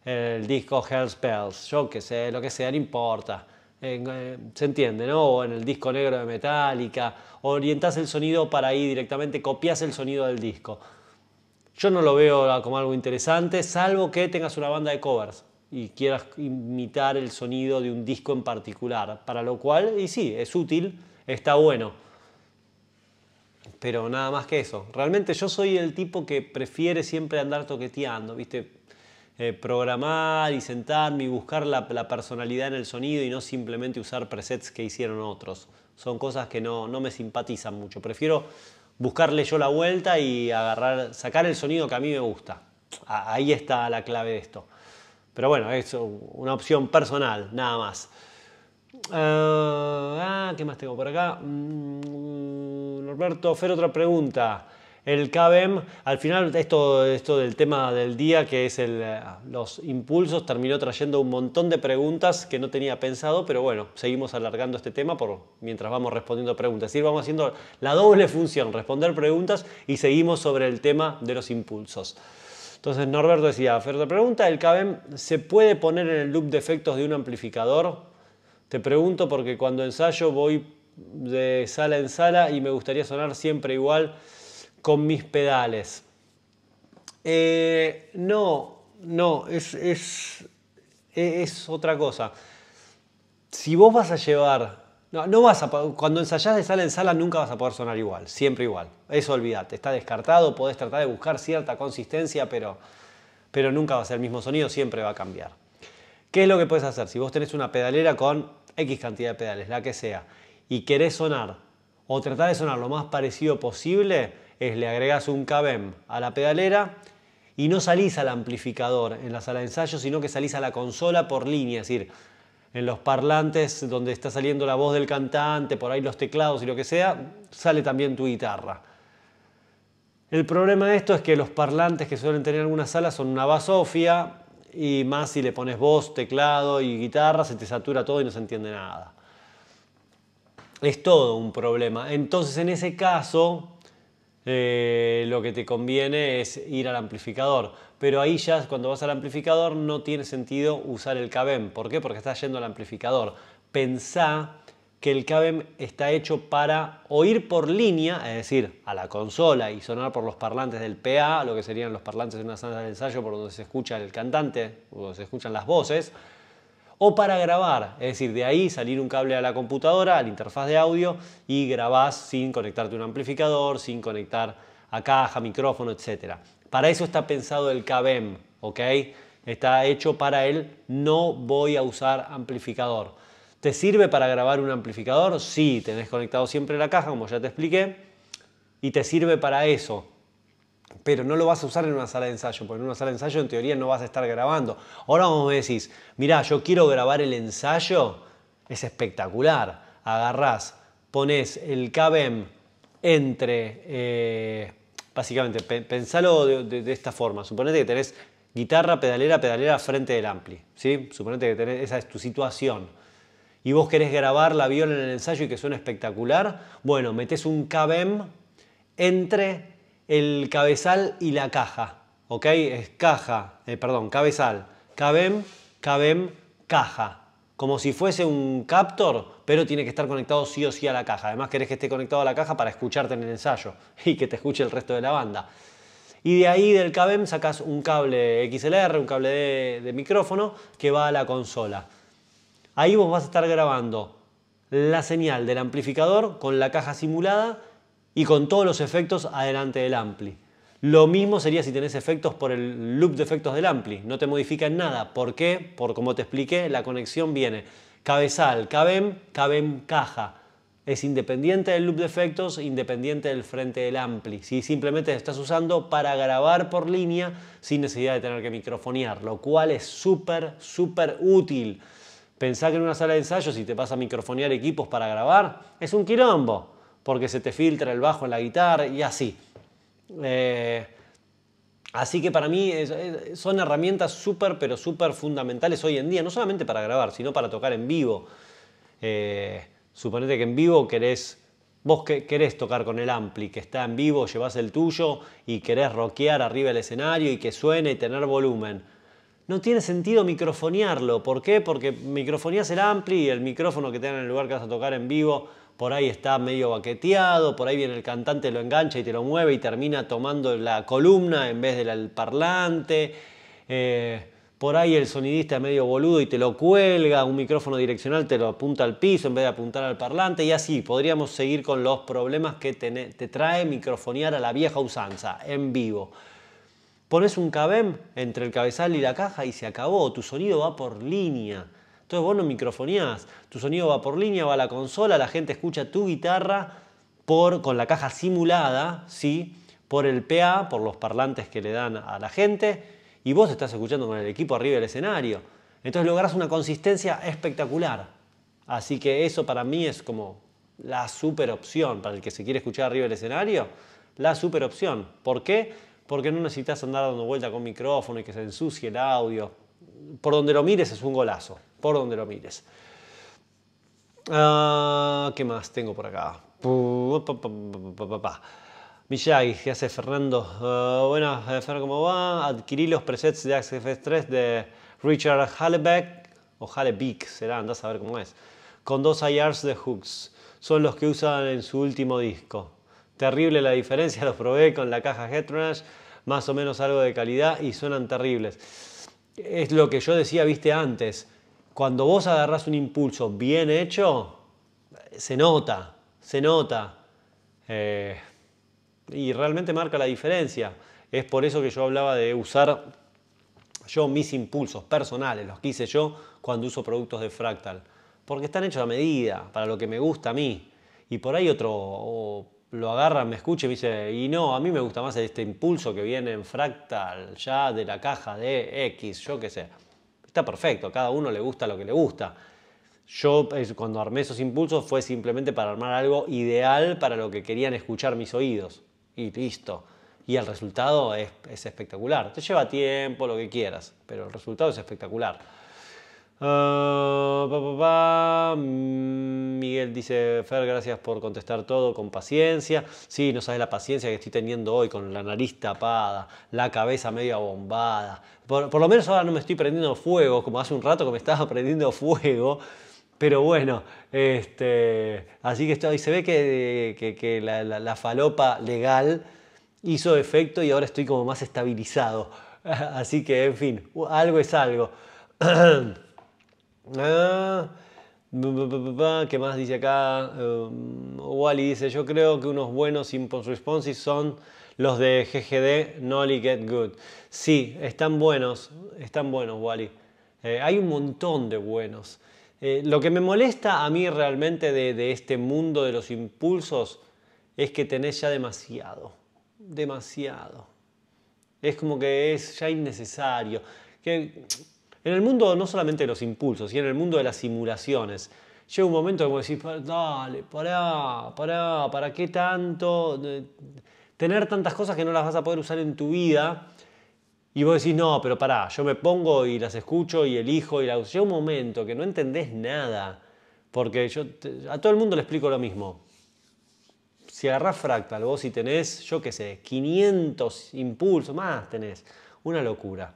el disco Hell's Bells. Yo que sé, lo que sea, no importa. Eh, se entiende, ¿no? O en el disco negro de Metallica. Orientás el sonido para ahí directamente, copias el sonido del disco. Yo no lo veo como algo interesante, salvo que tengas una banda de covers y quieras imitar el sonido de un disco en particular, para lo cual, y sí, es útil, está bueno. Pero nada más que eso. Realmente yo soy el tipo que prefiere siempre andar toqueteando, ¿viste? Eh, programar y sentarme y buscar la, personalidad en el sonido y no simplemente usar presets que hicieron otros. Son cosas que no, no me simpatizan mucho. Prefiero buscarle yo la vuelta y agarrar, sacar el sonido que a mí me gusta. Ahí está la clave de esto. Pero bueno, es una opción personal, nada más. Eh, ah, ¿Qué más tengo por acá? Mm, Norberto, Fer, otra pregunta el KBM, al final esto, del tema del día, que es eh, los impulsos, terminó trayendo un montón de preguntas que no tenía pensado, pero bueno, seguimos alargando este tema por, mientras vamos respondiendo preguntas. Es vamos haciendo la doble función, responder preguntas y seguimos sobre el tema de los impulsos. Entonces Norberto decía, te pregunta, ¿el KBM se puede poner en el loop de efectos de un amplificador? Te pregunto porque cuando ensayo voy de sala en sala y me gustaría sonar siempre igual con mis pedales. Eh, no, no, es, otra cosa. Si vos vas a llevar... No, vas a, cuando ensayás de sala en sala nunca vas a poder sonar igual, siempre igual. Eso olvídate, está descartado, podés tratar de buscar cierta consistencia, pero, pero nunca va a ser el mismo sonido, siempre va a cambiar. ¿Qué es lo que puedes hacer? Si vos tenés una pedalera con X cantidad de pedales, la que sea, y querés sonar o tratar de sonar lo más parecido posible, es le agregas un cabem a la pedalera y no salís al amplificador en la sala de ensayo, sino que salís a la consola por línea, es decir, en los parlantes donde está saliendo la voz del cantante, por ahí los teclados y lo que sea, sale también tu guitarra. El problema de esto es que los parlantes que suelen tener algunas salas son una basofia y más si le pones voz, teclado y guitarra, se te satura todo y no se entiende nada. Es todo un problema. Entonces, en ese caso, eh, lo que te conviene es ir al amplificador. Pero ahí ya cuando vas al amplificador no tiene sentido usar el cabem ¿Por qué? Porque estás yendo al amplificador. Pensá que el cabem está hecho para oír por línea, es decir, a la consola y sonar por los parlantes del PA, lo que serían los parlantes de una sala de ensayo por donde se escucha el cantante, o donde se escuchan las voces, o para grabar, es decir, de ahí salir un cable a la computadora, a la interfaz de audio y grabás sin conectarte un amplificador, sin conectar a caja, micrófono, etc. Para eso está pensado el KBEM, ¿ok? Está hecho para él. no voy a usar amplificador. ¿Te sirve para grabar un amplificador? Sí, tenés conectado siempre la caja, como ya te expliqué, y te sirve para eso pero no lo vas a usar en una sala de ensayo, porque en una sala de ensayo en teoría no vas a estar grabando. Ahora vos me decís, mirá, yo quiero grabar el ensayo, es espectacular. Agarrás, pones el KBM e entre, eh, básicamente, pensalo de, esta forma, suponete que tenés guitarra, pedalera, pedalera frente del ampli, ¿sí? suponete que tenés, esa es tu situación. Y vos querés grabar la viola en el ensayo y que suena espectacular, bueno, metes un KBM e entre el cabezal y la caja. ¿Ok? Es caja, eh, perdón, cabezal. Cabem, cabem, caja. Como si fuese un captor, pero tiene que estar conectado sí o sí a la caja. Además, querés que esté conectado a la caja para escucharte en el ensayo y que te escuche el resto de la banda. Y de ahí del CABEM sacas un cable XLR, un cable de, micrófono que va a la consola. Ahí vos vas a estar grabando la señal del amplificador con la caja simulada y con todos los efectos adelante del ampli. Lo mismo sería si tenés efectos por el loop de efectos del ampli, no te en nada. ¿Por qué? Por como te expliqué, la conexión viene cabezal, cabem, cabem caja. Es independiente del loop de efectos, independiente del frente del ampli. Si simplemente estás usando para grabar por línea sin necesidad de tener que microfonear, lo cual es súper, súper útil. Pensá que en una sala de ensayo, si te vas a microfonear equipos para grabar, es un quilombo porque se te filtra el bajo en la guitarra y así. Eh, así que para mí son herramientas súper, pero súper fundamentales hoy en día, no solamente para grabar, sino para tocar en vivo. Eh, suponete que en vivo querés, vos que, querés tocar con el ampli que está en vivo, llevas el tuyo y querés rockear arriba el escenario y que suene y tener volumen. No tiene sentido microfonearlo. ¿Por qué? Porque microfonías el ampli y el micrófono que tenga en el lugar que vas a tocar en vivo por ahí está medio baqueteado, por ahí viene el cantante, lo engancha y te lo mueve y termina tomando la columna en vez del parlante. Eh, por ahí el sonidista medio boludo y te lo cuelga, un micrófono direccional te lo apunta al piso en vez de apuntar al parlante y así podríamos seguir con los problemas que te, trae microfonear a la vieja usanza, en vivo. Pones un cabem entre el cabezal y la caja y se acabó, tu sonido va por línea. Entonces vos no microfonías, tu sonido va por línea, va a la consola, la gente escucha tu guitarra con la caja simulada, ¿sí? por el PA, por los parlantes que le dan a la gente, y vos estás escuchando con el equipo arriba del escenario. Entonces lográs una consistencia espectacular. Así que eso para mí es como la super opción para el que se quiere escuchar arriba del escenario, la super opción. ¿Por qué? Porque no necesitas andar dando vuelta con micrófono y que se ensucie el audio. Por donde lo mires es un golazo por donde lo mires. Ah, ¿Qué más tengo por acá? Miyagi, ¿qué hace Fernando? Ah, buenas, bueno, eh, ¿cómo va? Adquirí los presets de Axe F3 de Richard Hallebeck, o Hallebeck será, andás a ver cómo es, con dos IRs de hooks. Son los que usan en su último disco. Terrible la diferencia, los probé con la caja Headrush, más o menos algo de calidad y suenan terribles. Es lo que yo decía, viste, antes cuando vos agarrás un impulso bien hecho, se nota, se nota. Eh, y realmente marca la diferencia. Es por eso que yo hablaba de usar yo mis impulsos personales, los que hice yo cuando uso productos de Fractal. Porque están hechos a medida, para lo que me gusta a mí. Y por ahí otro lo agarra, me escucha y me dice, y no, a mí me gusta más este impulso que viene en Fractal, ya de la caja de X, yo qué sé. Está perfecto, cada uno le gusta lo que le gusta. Yo cuando armé esos impulsos fue simplemente para armar algo ideal para lo que querían escuchar mis oídos. Y listo. Y el resultado es, es espectacular. Te lleva tiempo, lo que quieras, pero el resultado es espectacular. Ah, mm, Miguel dice, Fer, gracias por contestar todo con paciencia. Sí, no sabes la paciencia que estoy teniendo hoy con la nariz tapada, la cabeza media bombada. Por, lo menos ahora no me estoy prendiendo fuego, como hace un rato que me estaba prendiendo fuego. Pero bueno, este, así que estoy, se ve que, la, la falopa legal hizo efecto y ahora estoy como más estabilizado. Así que, en fin, algo es algo. Ah, ¿Qué más dice acá? Um, Wally dice, yo creo que unos buenos impulse responses son los de GGD, Nolly Get Good. Sí, están buenos, están buenos, Wally. Eh, hay un montón de buenos. Eh, lo que me molesta a mí realmente de, este mundo de los impulsos es que tenés ya demasiado, demasiado. Es como que es ya innecesario. Que, en el mundo no solamente de los impulsos, sino en el mundo de las simulaciones. Llega un momento vos decís, dale, pará, pará, ¿para qué tanto? Tener tantas cosas que no las vas a poder usar en tu vida. Y vos decís, no, pero pará, yo me pongo y las escucho y elijo y las Llega un momento que no entendés nada. Porque yo a todo el mundo le explico lo mismo. Si agarrás fractal, vos si tenés, yo qué sé, 500 impulsos, más tenés. Una locura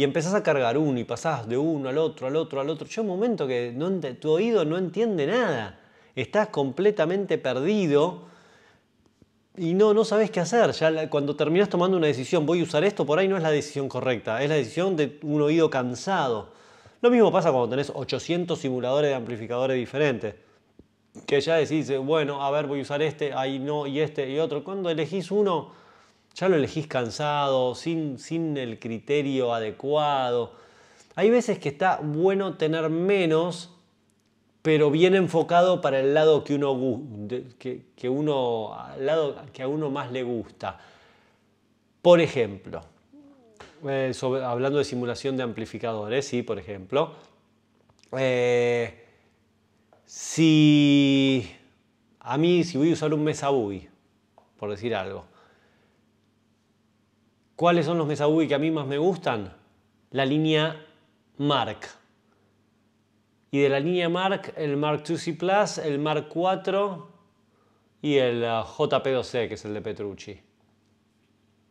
y empezás a cargar uno y pasás de uno al otro, al otro, al otro. Llega un momento que no, tu oído no entiende nada. Estás completamente perdido y no, no sabes qué hacer. Ya cuando terminas tomando una decisión, voy a usar esto, por ahí no es la decisión correcta, es la decisión de un oído cansado. Lo mismo pasa cuando tenés 800 simuladores de amplificadores diferentes. Que ya decís, bueno, a ver, voy a usar este, ahí no, y este y otro. Cuando elegís uno, ya lo elegís cansado, sin, sin el criterio adecuado. Hay veces que está bueno tener menos, pero bien enfocado para el lado que uno, que, uno al lado que a uno más le gusta. Por ejemplo, eh, hablando de simulación de amplificadores, sí, por ejemplo, eh, si a mí, si voy a usar un mesa Boogie, por decir algo, ¿Cuáles son los Mesa UI que a mí más me gustan? La línea Mark. Y de la línea Mark, el Mark 2C Plus, el Mark 4 y el ah, JP2C, que es el de Petrucci.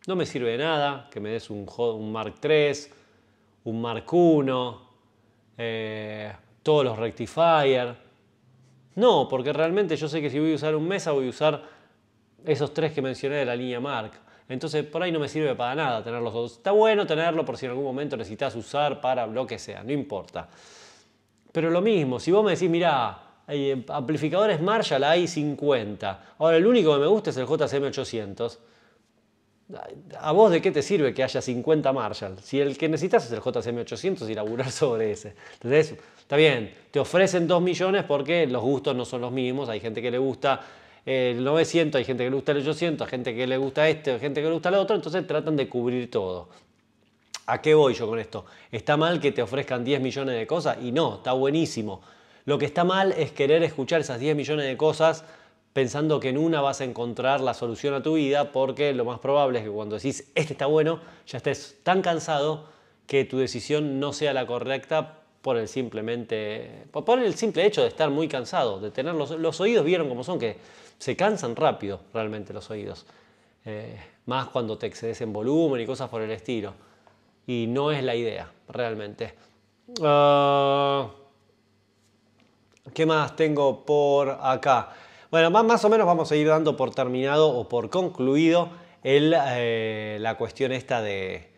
No me sirve de nada que me des un, Mark 3, un Mark 1, eh, todos los rectifier. No, porque realmente yo sé que si voy a usar un Mesa, voy a usar esos tres que mencioné de la línea Mark. Entonces por ahí no me sirve para nada tener los dos. Está bueno tenerlo por si en algún momento necesitas usar para lo que sea, no importa. Pero lo mismo, si vos me decís, mirá, eh, amplificadores Marshall hay 50. Ahora, el único que me gusta es el JCM800. ¿A vos de qué te sirve que haya 50 Marshall? Si el que necesitas es el JCM800 y laburar sobre ese. Entonces, está bien, te ofrecen 2 millones porque los gustos no son los mismos. Hay gente que le gusta el eh, 900, hay gente que le gusta el 800, hay gente que le gusta este, hay gente que le gusta el otro, entonces tratan de cubrir todo. ¿A qué voy yo con esto? ¿Está mal que te ofrezcan 10 millones de cosas? Y no, está buenísimo. Lo que está mal es querer escuchar esas 10 millones de cosas pensando que en una vas a encontrar la solución a tu vida, porque lo más probable es que cuando decís, este está bueno, ya estés tan cansado que tu decisión no sea la correcta por el simplemente, por el simple hecho de estar muy cansado, de tener los, los oídos vieron como son que se cansan rápido realmente los oídos, eh, más cuando te excedes en volumen y cosas por el estilo. Y no es la idea, realmente. Ah, ¿Qué más tengo por acá? Bueno, más o menos vamos a ir dando por terminado o por concluido eh, la cuestión esta de,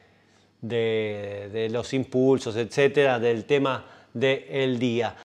los impulsos, etcétera, del tema del día.